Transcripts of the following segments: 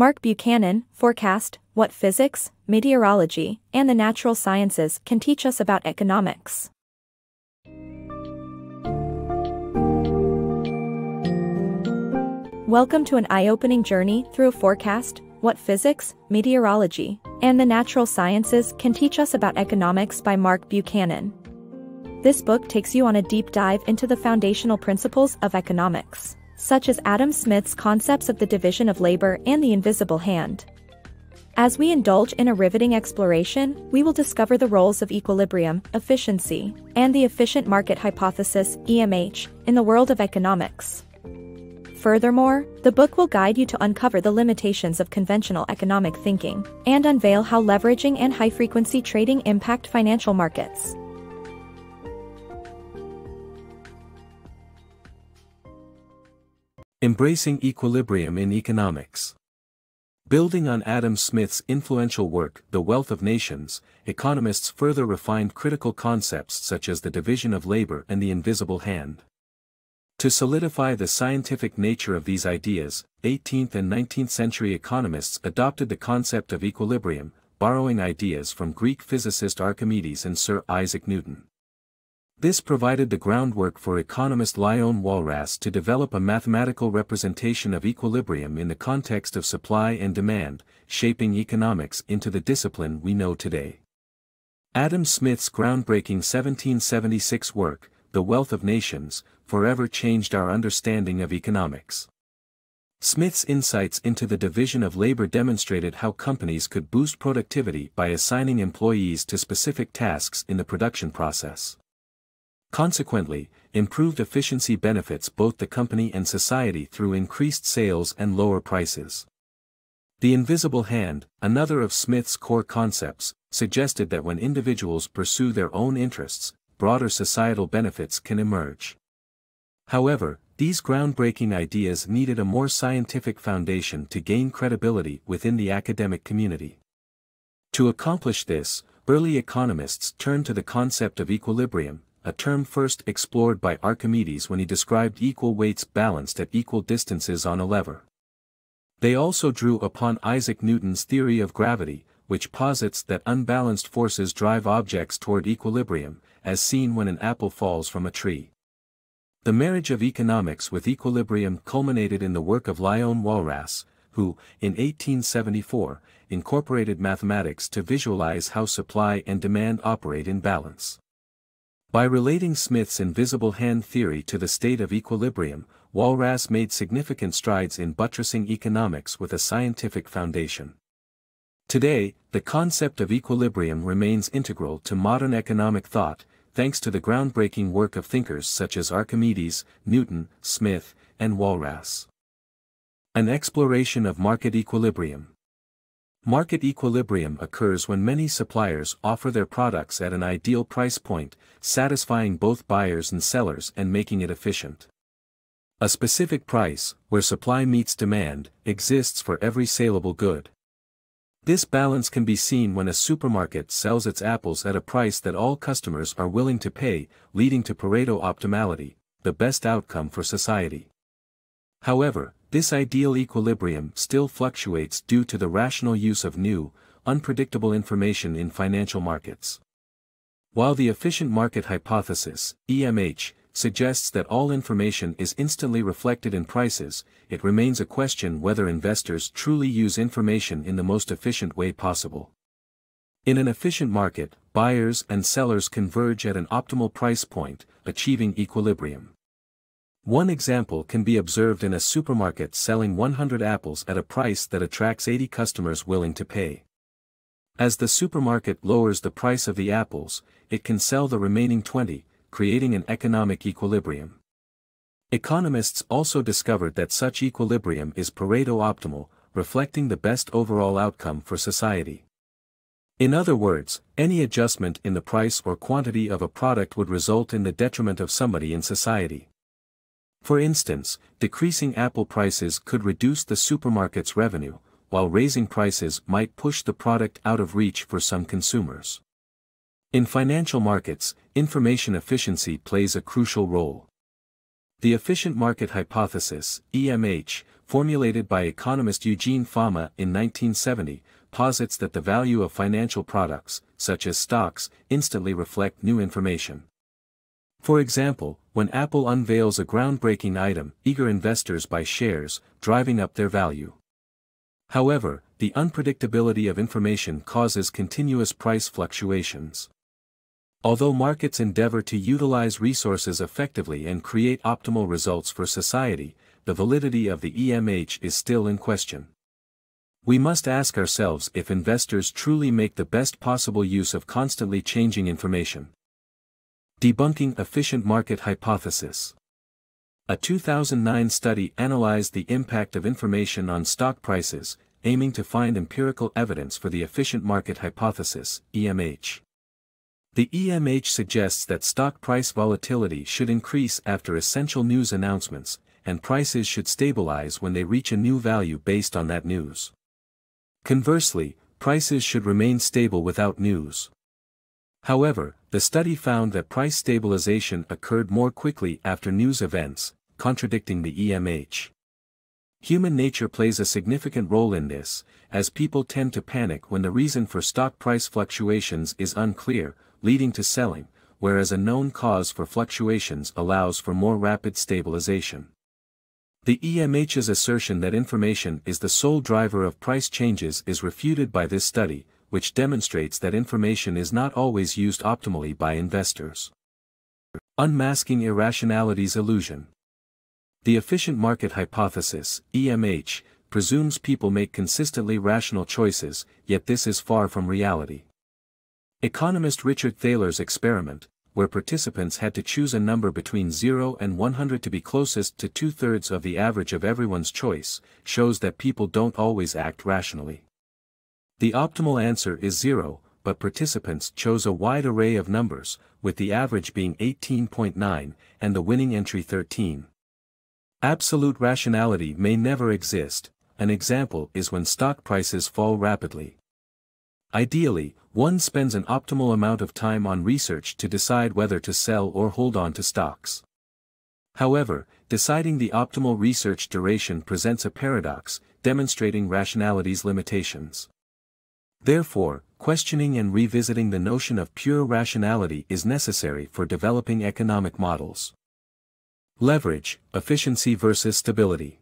Mark Buchanan, Forecast, What Physics, Meteorology, and the Natural Sciences Can Teach Us About Economics. Welcome to an eye-opening journey through a forecast, what physics, meteorology, and the natural sciences can teach us about economics by Mark Buchanan. This book takes you on a deep dive into the foundational principles of economics such as Adam Smith's concepts of the division of labor and the invisible hand. As we indulge in a riveting exploration, we will discover the roles of equilibrium, efficiency, and the efficient market hypothesis EMH, in the world of economics. Furthermore, the book will guide you to uncover the limitations of conventional economic thinking and unveil how leveraging and high-frequency trading impact financial markets. Embracing Equilibrium in Economics. Building on Adam Smith's influential work, The Wealth of Nations, economists further refined critical concepts such as the division of labor and the invisible hand. To solidify the scientific nature of these ideas, 18th and 19th century economists adopted the concept of equilibrium, borrowing ideas from Greek physicist Archimedes and Sir Isaac Newton. This provided the groundwork for economist Lyon Walras to develop a mathematical representation of equilibrium in the context of supply and demand, shaping economics into the discipline we know today. Adam Smith's groundbreaking 1776 work, The Wealth of Nations, forever changed our understanding of economics. Smith's insights into the division of labor demonstrated how companies could boost productivity by assigning employees to specific tasks in the production process. Consequently, improved efficiency benefits both the company and society through increased sales and lower prices. The invisible hand, another of Smith's core concepts, suggested that when individuals pursue their own interests, broader societal benefits can emerge. However, these groundbreaking ideas needed a more scientific foundation to gain credibility within the academic community. To accomplish this, early economists turned to the concept of equilibrium, a term first explored by Archimedes when he described equal weights balanced at equal distances on a lever. They also drew upon Isaac Newton's theory of gravity, which posits that unbalanced forces drive objects toward equilibrium, as seen when an apple falls from a tree. The marriage of economics with equilibrium culminated in the work of Lyon Walras, who, in 1874, incorporated mathematics to visualize how supply and demand operate in balance. By relating Smith's invisible hand theory to the state of equilibrium, Walras made significant strides in buttressing economics with a scientific foundation. Today, the concept of equilibrium remains integral to modern economic thought, thanks to the groundbreaking work of thinkers such as Archimedes, Newton, Smith, and Walras. An exploration of market equilibrium. Market equilibrium occurs when many suppliers offer their products at an ideal price point, satisfying both buyers and sellers and making it efficient. A specific price, where supply meets demand, exists for every saleable good. This balance can be seen when a supermarket sells its apples at a price that all customers are willing to pay, leading to Pareto optimality, the best outcome for society. However, this ideal equilibrium still fluctuates due to the rational use of new, unpredictable information in financial markets. While the efficient market hypothesis, EMH, suggests that all information is instantly reflected in prices, it remains a question whether investors truly use information in the most efficient way possible. In an efficient market, buyers and sellers converge at an optimal price point, achieving equilibrium. One example can be observed in a supermarket selling 100 apples at a price that attracts 80 customers willing to pay. As the supermarket lowers the price of the apples, it can sell the remaining 20, creating an economic equilibrium. Economists also discovered that such equilibrium is Pareto optimal, reflecting the best overall outcome for society. In other words, any adjustment in the price or quantity of a product would result in the detriment of somebody in society. For instance, decreasing apple prices could reduce the supermarket's revenue, while raising prices might push the product out of reach for some consumers. In financial markets, information efficiency plays a crucial role. The efficient market hypothesis, EMH, formulated by economist Eugene Fama in 1970, posits that the value of financial products, such as stocks, instantly reflect new information. For example, when Apple unveils a groundbreaking item, eager investors buy shares, driving up their value. However, the unpredictability of information causes continuous price fluctuations. Although markets endeavor to utilize resources effectively and create optimal results for society, the validity of the EMH is still in question. We must ask ourselves if investors truly make the best possible use of constantly changing information. Debunking Efficient Market Hypothesis A 2009 study analyzed the impact of information on stock prices, aiming to find empirical evidence for the Efficient Market Hypothesis EMH. The EMH suggests that stock price volatility should increase after essential news announcements, and prices should stabilize when they reach a new value based on that news. Conversely, prices should remain stable without news. However, the study found that price stabilization occurred more quickly after news events, contradicting the EMH. Human nature plays a significant role in this, as people tend to panic when the reason for stock price fluctuations is unclear, leading to selling, whereas a known cause for fluctuations allows for more rapid stabilization. The EMH's assertion that information is the sole driver of price changes is refuted by this study, which demonstrates that information is not always used optimally by investors. Unmasking Irrationality's Illusion The Efficient Market Hypothesis, EMH, presumes people make consistently rational choices, yet this is far from reality. Economist Richard Thaler's experiment, where participants had to choose a number between 0 and 100 to be closest to two-thirds of the average of everyone's choice, shows that people don't always act rationally. The optimal answer is 0, but participants chose a wide array of numbers, with the average being 18.9 and the winning entry 13. Absolute rationality may never exist, an example is when stock prices fall rapidly. Ideally, one spends an optimal amount of time on research to decide whether to sell or hold on to stocks. However, deciding the optimal research duration presents a paradox, demonstrating rationality's limitations. Therefore, questioning and revisiting the notion of pure rationality is necessary for developing economic models. Leverage, efficiency versus stability.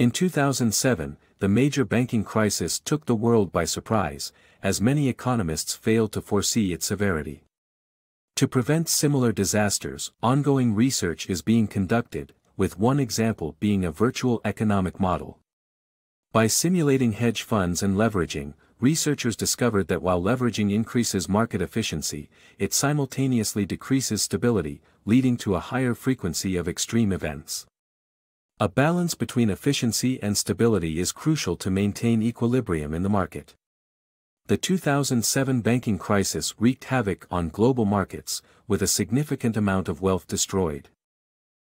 In 2007, the major banking crisis took the world by surprise, as many economists failed to foresee its severity. To prevent similar disasters, ongoing research is being conducted, with one example being a virtual economic model. By simulating hedge funds and leveraging, researchers discovered that while leveraging increases market efficiency, it simultaneously decreases stability, leading to a higher frequency of extreme events. A balance between efficiency and stability is crucial to maintain equilibrium in the market. The 2007 banking crisis wreaked havoc on global markets, with a significant amount of wealth destroyed.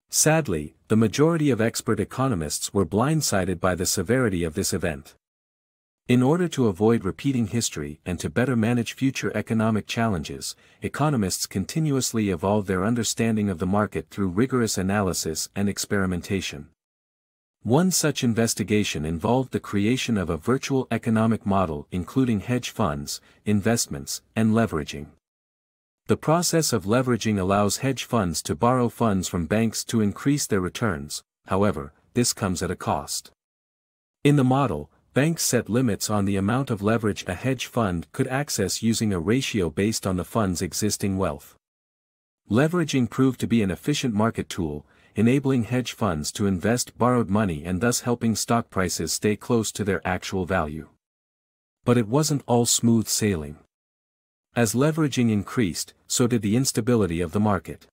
Sadly, the majority of expert economists were blindsided by the severity of this event. In order to avoid repeating history and to better manage future economic challenges, economists continuously evolve their understanding of the market through rigorous analysis and experimentation. One such investigation involved the creation of a virtual economic model including hedge funds, investments, and leveraging. The process of leveraging allows hedge funds to borrow funds from banks to increase their returns, however, this comes at a cost. In the model, banks set limits on the amount of leverage a hedge fund could access using a ratio based on the fund's existing wealth. Leveraging proved to be an efficient market tool, enabling hedge funds to invest borrowed money and thus helping stock prices stay close to their actual value. But it wasn't all smooth sailing. As leveraging increased, so did the instability of the market.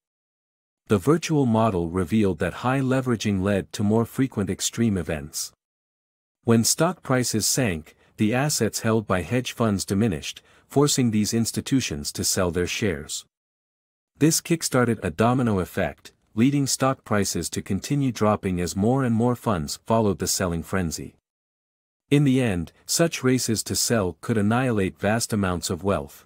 The virtual model revealed that high leveraging led to more frequent extreme events. When stock prices sank, the assets held by hedge funds diminished, forcing these institutions to sell their shares. This kickstarted a domino effect, leading stock prices to continue dropping as more and more funds followed the selling frenzy. In the end, such races to sell could annihilate vast amounts of wealth.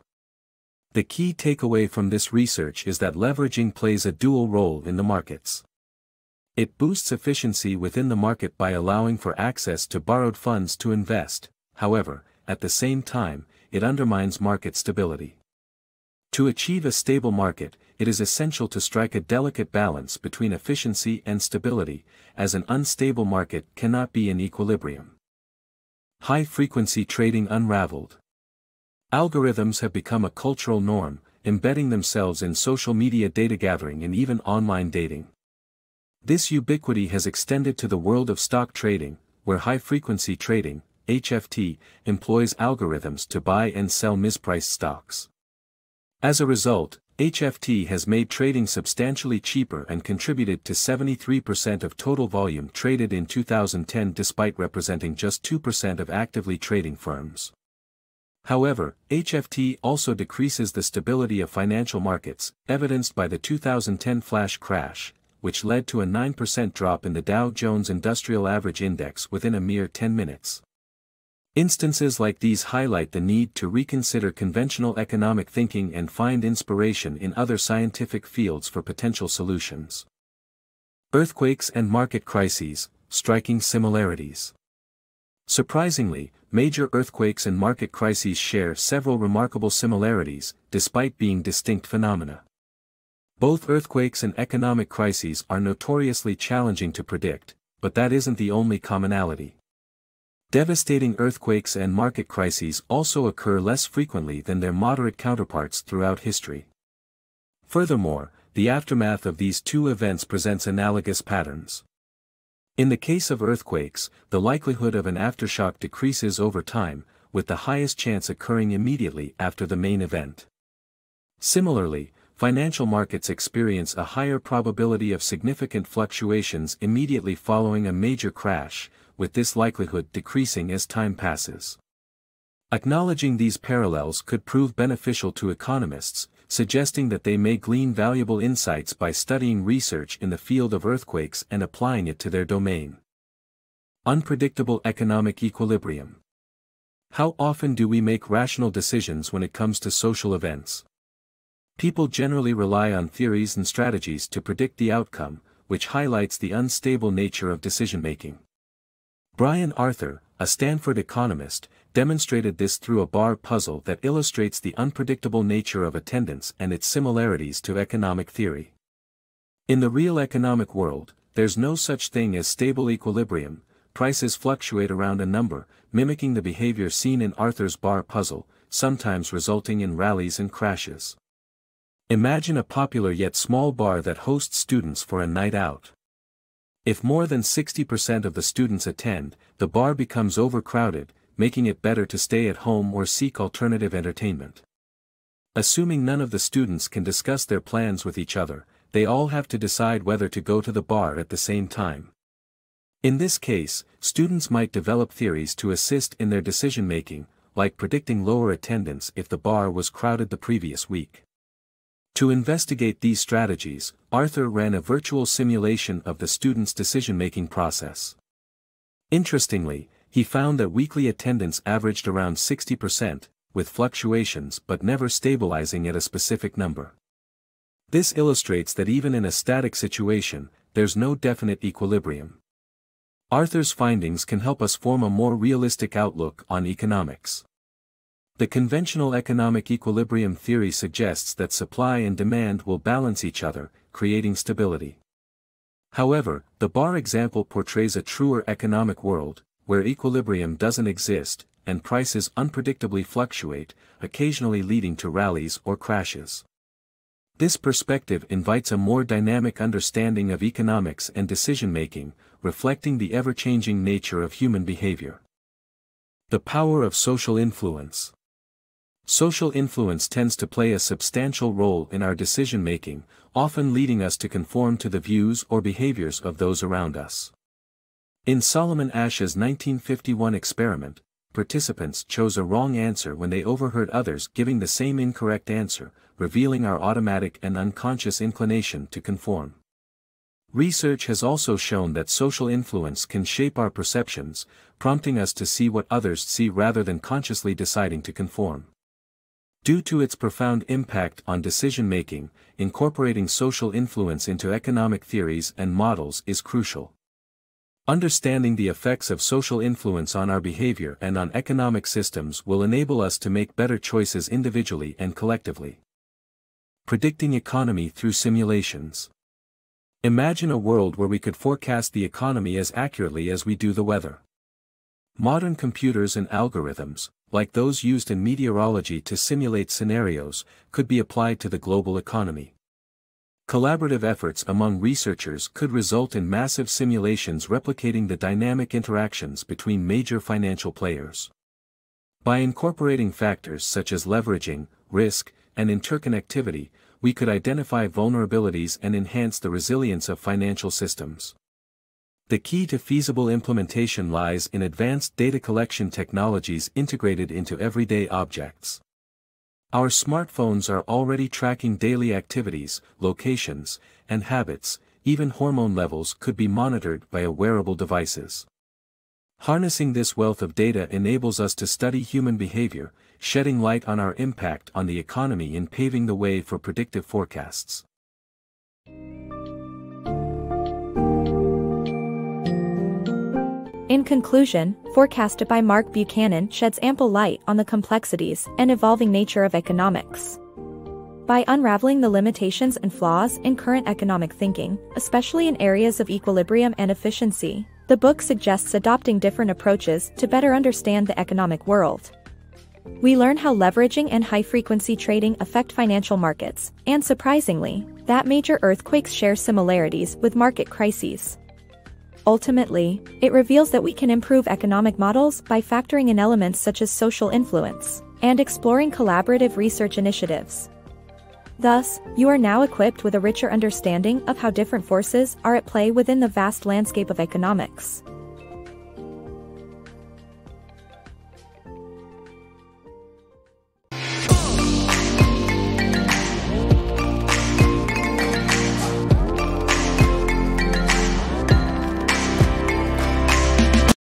The key takeaway from this research is that leveraging plays a dual role in the markets. It boosts efficiency within the market by allowing for access to borrowed funds to invest, however, at the same time, it undermines market stability. To achieve a stable market, it is essential to strike a delicate balance between efficiency and stability, as an unstable market cannot be in equilibrium. High-frequency trading unraveled. Algorithms have become a cultural norm, embedding themselves in social media data gathering and even online dating. This ubiquity has extended to the world of stock trading, where high-frequency trading, HFT, employs algorithms to buy and sell mispriced stocks. As a result, HFT has made trading substantially cheaper and contributed to 73% of total volume traded in 2010 despite representing just 2% of actively trading firms. However, HFT also decreases the stability of financial markets, evidenced by the 2010 flash crash, which led to a 9% drop in the Dow Jones Industrial Average Index within a mere 10 minutes. Instances like these highlight the need to reconsider conventional economic thinking and find inspiration in other scientific fields for potential solutions. Earthquakes and market crises, striking similarities. Surprisingly, major earthquakes and market crises share several remarkable similarities, despite being distinct phenomena. Both earthquakes and economic crises are notoriously challenging to predict, but that isn't the only commonality. Devastating earthquakes and market crises also occur less frequently than their moderate counterparts throughout history. Furthermore, the aftermath of these two events presents analogous patterns. In the case of earthquakes, the likelihood of an aftershock decreases over time, with the highest chance occurring immediately after the main event. Similarly, financial markets experience a higher probability of significant fluctuations immediately following a major crash, with this likelihood decreasing as time passes. Acknowledging these parallels could prove beneficial to economists, suggesting that they may glean valuable insights by studying research in the field of earthquakes and applying it to their domain. Unpredictable Economic Equilibrium How often do we make rational decisions when it comes to social events? People generally rely on theories and strategies to predict the outcome, which highlights the unstable nature of decision-making. Brian Arthur, a Stanford economist, demonstrated this through a bar puzzle that illustrates the unpredictable nature of attendance and its similarities to economic theory. In the real economic world, there's no such thing as stable equilibrium, prices fluctuate around a number, mimicking the behavior seen in Arthur's bar puzzle, sometimes resulting in rallies and crashes. Imagine a popular yet small bar that hosts students for a night out. If more than 60% of the students attend, the bar becomes overcrowded, making it better to stay at home or seek alternative entertainment. Assuming none of the students can discuss their plans with each other, they all have to decide whether to go to the bar at the same time. In this case, students might develop theories to assist in their decision-making, like predicting lower attendance if the bar was crowded the previous week. To investigate these strategies, Arthur ran a virtual simulation of the student's decision-making process. Interestingly, he found that weekly attendance averaged around 60%, with fluctuations but never stabilizing at a specific number. This illustrates that even in a static situation, there's no definite equilibrium. Arthur's findings can help us form a more realistic outlook on economics. The conventional economic equilibrium theory suggests that supply and demand will balance each other, creating stability. However, the bar example portrays a truer economic world, where equilibrium doesn't exist, and prices unpredictably fluctuate, occasionally leading to rallies or crashes. This perspective invites a more dynamic understanding of economics and decision-making, reflecting the ever-changing nature of human behavior. The power of social influence. Social influence tends to play a substantial role in our decision-making, often leading us to conform to the views or behaviors of those around us. In Solomon Ash's 1951 experiment, participants chose a wrong answer when they overheard others giving the same incorrect answer, revealing our automatic and unconscious inclination to conform. Research has also shown that social influence can shape our perceptions, prompting us to see what others see rather than consciously deciding to conform. Due to its profound impact on decision-making, incorporating social influence into economic theories and models is crucial. Understanding the effects of social influence on our behavior and on economic systems will enable us to make better choices individually and collectively. Predicting economy through simulations. Imagine a world where we could forecast the economy as accurately as we do the weather. Modern computers and algorithms, like those used in meteorology to simulate scenarios, could be applied to the global economy. Collaborative efforts among researchers could result in massive simulations replicating the dynamic interactions between major financial players. By incorporating factors such as leveraging, risk, and interconnectivity, we could identify vulnerabilities and enhance the resilience of financial systems. The key to feasible implementation lies in advanced data collection technologies integrated into everyday objects. Our smartphones are already tracking daily activities, locations, and habits, even hormone levels could be monitored by wearable devices. Harnessing this wealth of data enables us to study human behavior, shedding light on our impact on the economy and paving the way for predictive forecasts. In conclusion, forecasted by Mark Buchanan sheds ample light on the complexities and evolving nature of economics. By unraveling the limitations and flaws in current economic thinking, especially in areas of equilibrium and efficiency, the book suggests adopting different approaches to better understand the economic world. We learn how leveraging and high-frequency trading affect financial markets, and surprisingly, that major earthquakes share similarities with market crises. Ultimately, it reveals that we can improve economic models by factoring in elements such as social influence and exploring collaborative research initiatives. Thus, you are now equipped with a richer understanding of how different forces are at play within the vast landscape of economics.